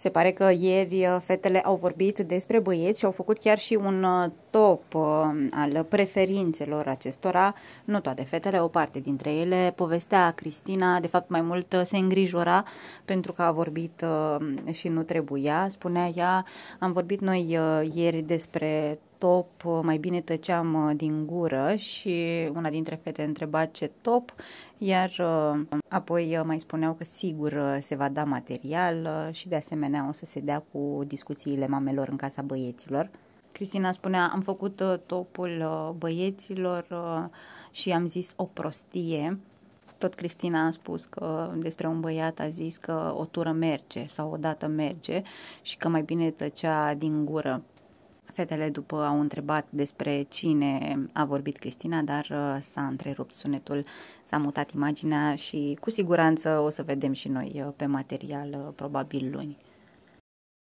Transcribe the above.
Se pare că ieri uh, fetele au vorbit despre băieți și au făcut chiar și un uh, top uh, al preferințelor acestora. Nu toate fetele, o parte dintre ele povestea Cristina, de fapt mai mult se îngrijora pentru că a vorbit și nu trebuia. Spunea ea, am vorbit noi ieri despre top, uh, mai bine tăceam uh, din gură și una dintre fete întreba ce top, iar uh, apoi mai spuneau că sigur se va da material și de asemenea o să se dea cu discuțiile mamelor în casa băieților. Cristina spunea, am făcut topul băieților și am zis o prostie. Tot Cristina a spus că despre un băiat a zis că o tură merge sau o dată merge și că mai bine tăcea din gură. Fetele după au întrebat despre cine a vorbit Cristina, dar uh, s-a întrerupt sunetul, s-a mutat imaginea și cu siguranță o să vedem și noi uh, pe material uh, probabil luni.